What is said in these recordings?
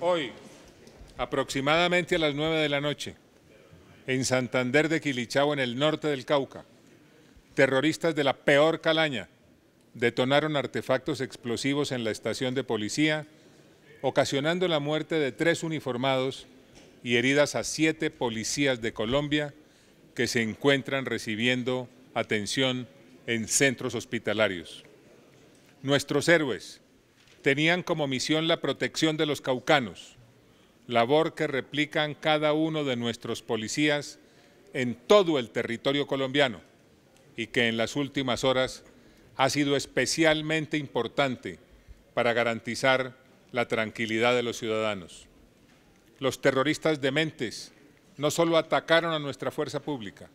hoy, aproximadamente a las 9 de la noche, en Santander de Quilichao, en el norte del Cauca, terroristas de la peor calaña detonaron artefactos explosivos en la estación de policía, ocasionando la muerte de tres uniformados y heridas a siete policías de Colombia que se encuentran recibiendo atención en centros hospitalarios. Nuestros héroes, tenían como misión la protección de los caucanos, labor que replican cada uno de nuestros policías en todo el territorio colombiano y que en las últimas horas ha sido especialmente importante para garantizar la tranquilidad de los ciudadanos. Los terroristas dementes no solo atacaron a nuestra fuerza pública,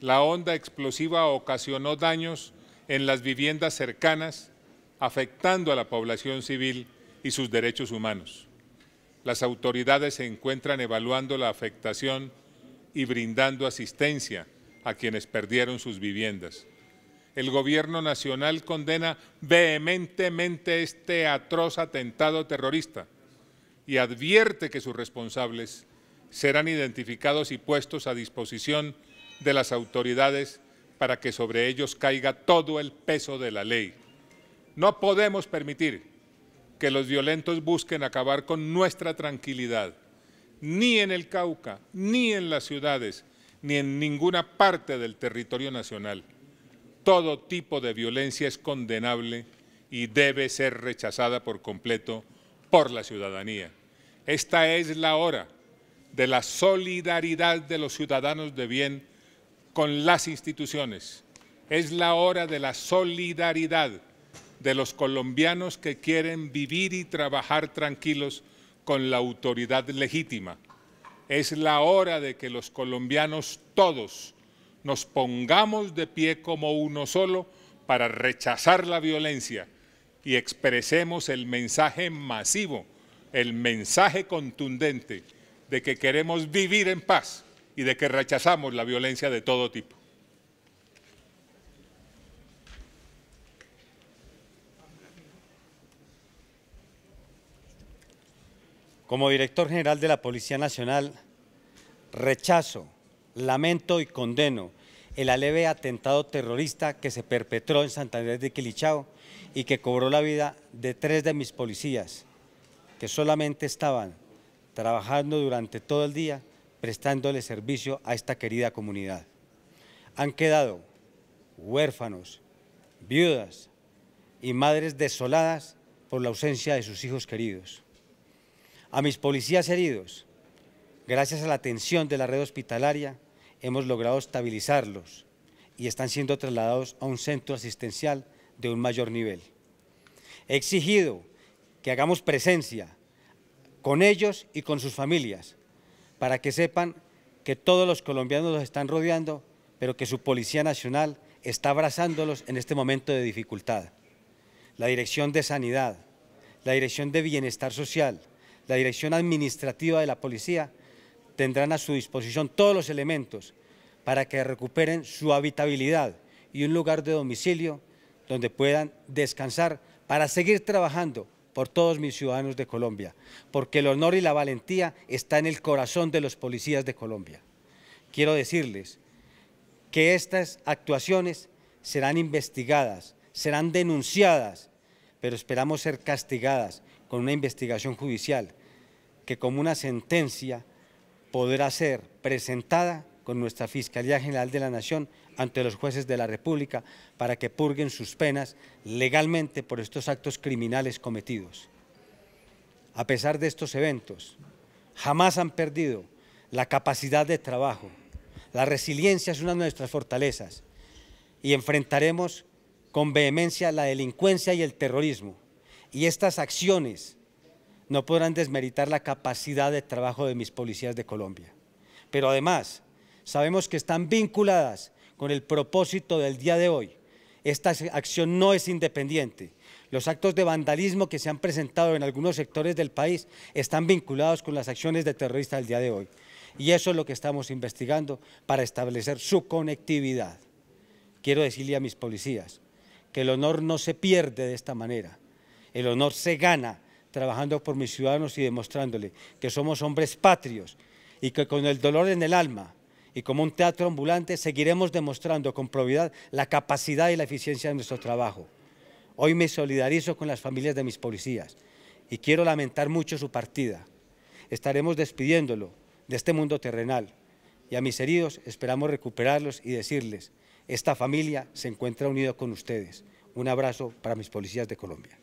la onda explosiva ocasionó daños en las viviendas cercanas afectando a la población civil y sus derechos humanos. Las autoridades se encuentran evaluando la afectación y brindando asistencia a quienes perdieron sus viviendas. El gobierno nacional condena vehementemente este atroz atentado terrorista y advierte que sus responsables serán identificados y puestos a disposición de las autoridades para que sobre ellos caiga todo el peso de la ley. No podemos permitir que los violentos busquen acabar con nuestra tranquilidad, ni en el Cauca, ni en las ciudades, ni en ninguna parte del territorio nacional. Todo tipo de violencia es condenable y debe ser rechazada por completo por la ciudadanía. Esta es la hora de la solidaridad de los ciudadanos de bien con las instituciones. Es la hora de la solidaridad de los colombianos que quieren vivir y trabajar tranquilos con la autoridad legítima. Es la hora de que los colombianos todos nos pongamos de pie como uno solo para rechazar la violencia y expresemos el mensaje masivo, el mensaje contundente de que queremos vivir en paz y de que rechazamos la violencia de todo tipo. Como director general de la Policía Nacional, rechazo, lamento y condeno el aleve atentado terrorista que se perpetró en Santander de Quilichao y que cobró la vida de tres de mis policías, que solamente estaban trabajando durante todo el día prestándole servicio a esta querida comunidad. Han quedado huérfanos, viudas y madres desoladas por la ausencia de sus hijos queridos. A mis policías heridos, gracias a la atención de la red hospitalaria, hemos logrado estabilizarlos y están siendo trasladados a un centro asistencial de un mayor nivel. He exigido que hagamos presencia con ellos y con sus familias para que sepan que todos los colombianos los están rodeando, pero que su Policía Nacional está abrazándolos en este momento de dificultad. La Dirección de Sanidad, la Dirección de Bienestar Social, la Dirección Administrativa de la Policía tendrán a su disposición todos los elementos para que recuperen su habitabilidad y un lugar de domicilio donde puedan descansar para seguir trabajando por todos mis ciudadanos de Colombia, porque el honor y la valentía está en el corazón de los policías de Colombia. Quiero decirles que estas actuaciones serán investigadas, serán denunciadas, pero esperamos ser castigadas con una investigación judicial que como una sentencia podrá ser presentada con nuestra Fiscalía General de la Nación ante los jueces de la República para que purguen sus penas legalmente por estos actos criminales cometidos. A pesar de estos eventos, jamás han perdido la capacidad de trabajo. La resiliencia es una de nuestras fortalezas y enfrentaremos con vehemencia la delincuencia y el terrorismo. Y estas acciones no podrán desmeritar la capacidad de trabajo de mis policías de Colombia. Pero además, sabemos que están vinculadas con el propósito del día de hoy. Esta acción no es independiente. Los actos de vandalismo que se han presentado en algunos sectores del país están vinculados con las acciones de terroristas del día de hoy. Y eso es lo que estamos investigando para establecer su conectividad. Quiero decirle a mis policías que el honor no se pierde de esta manera. El honor se gana trabajando por mis ciudadanos y demostrándole que somos hombres patrios y que con el dolor en el alma y como un teatro ambulante seguiremos demostrando con probidad la capacidad y la eficiencia de nuestro trabajo. Hoy me solidarizo con las familias de mis policías y quiero lamentar mucho su partida. Estaremos despidiéndolo de este mundo terrenal y a mis heridos esperamos recuperarlos y decirles, esta familia se encuentra unida con ustedes. Un abrazo para mis policías de Colombia.